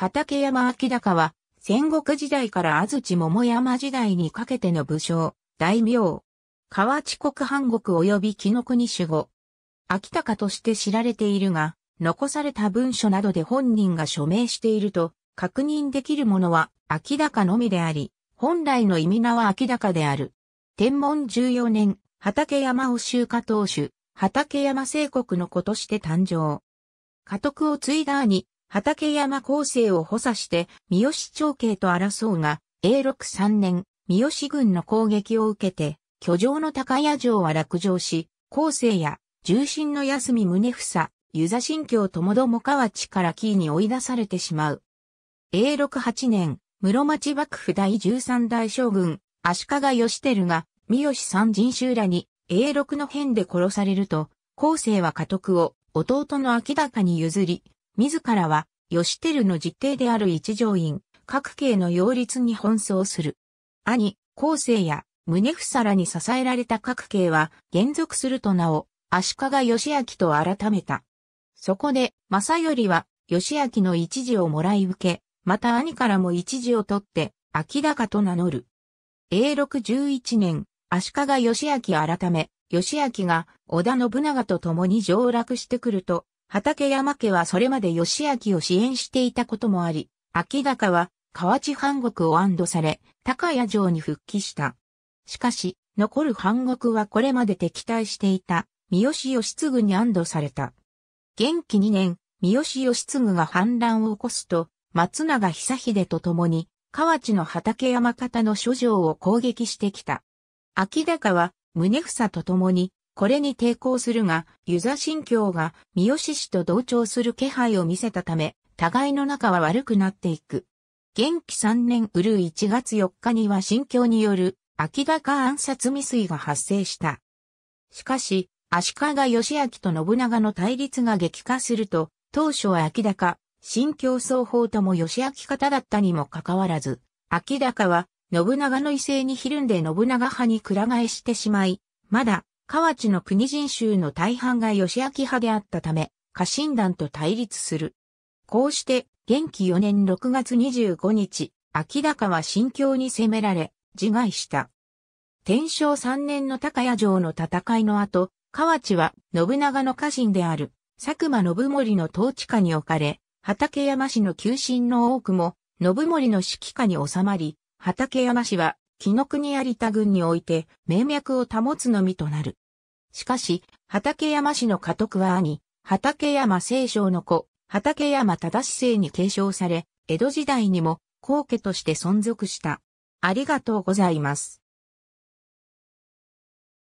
畠山明高は、戦国時代から安土桃山時代にかけての武将、大名。河内国藩国及び紀の国守護。秋高として知られているが、残された文書などで本人が署名していると確認できるものは秋高のみであり、本来の意味名は秋高である。天文14年、畠山を修家当主、畠山聖国の子として誕生。家督を継いだ兄、畠山構生を補佐して三好長慶と争うが、永禄3年、三好軍の攻撃を受けて、居城の高屋城は落城し、後世や重臣の休み宗房、湯座新京ともども河内から紀伊に追い出されてしまう。永禄8年、室町幕府第13代将軍、足利義輝が、三好三人衆らに永禄の変で殺されると、後世は家督を弟の明高に譲り、自らは、義輝の実弟である一条院、各系の擁立に奔走する。兄、後世や、宗さらに支えられた各系は、減属すると名を、足利義明と改めた。そこで、正頼は、義明の一時をもらい受け、また兄からも一時を取って、秋高と名乗る。永禄十1年、足利義明改め、義明が織田信長と共に上洛してくると、畠山家はそれまで義明を支援していたこともあり、秋高は河内藩国を安堵され、高谷城に復帰した。しかし、残る藩国はこれまで敵対していた、三好義継に安堵された。元気2年、三好義継が反乱を起こすと、松永久秀と共に、河内の畠山方の諸城を攻撃してきた。秋高は、宗房と共に、これに抵抗するが、ユザ神教が三好氏と同調する気配を見せたため、互いの仲は悪くなっていく。元気3年うる1月4日には神教による秋高暗殺未遂が発生した。しかし、足利義明と信長の対立が激化すると、当初は秋高、神教双方とも義明方だったにもかかわらず、秋高は信長の威勢にひるんで信長派に倶替えしてしまい、まだ河内の国人衆の大半が義明派であったため、家臣団と対立する。こうして、元気4年6月25日、秋高は心境に攻められ、自害した。天正3年の高谷城の戦いの後、河内は信長の家臣である、佐久間信盛の統治下に置かれ、畠山氏の旧臣の多くも、信盛の指揮下に収まり、畠山氏は紀の国有田郡において、名脈を保つのみとなる。しかし、畠山氏の家督は兄、畠山清少の子、畠山忠政に継承され、江戸時代にも、皇家として存続した。ありがとうございます。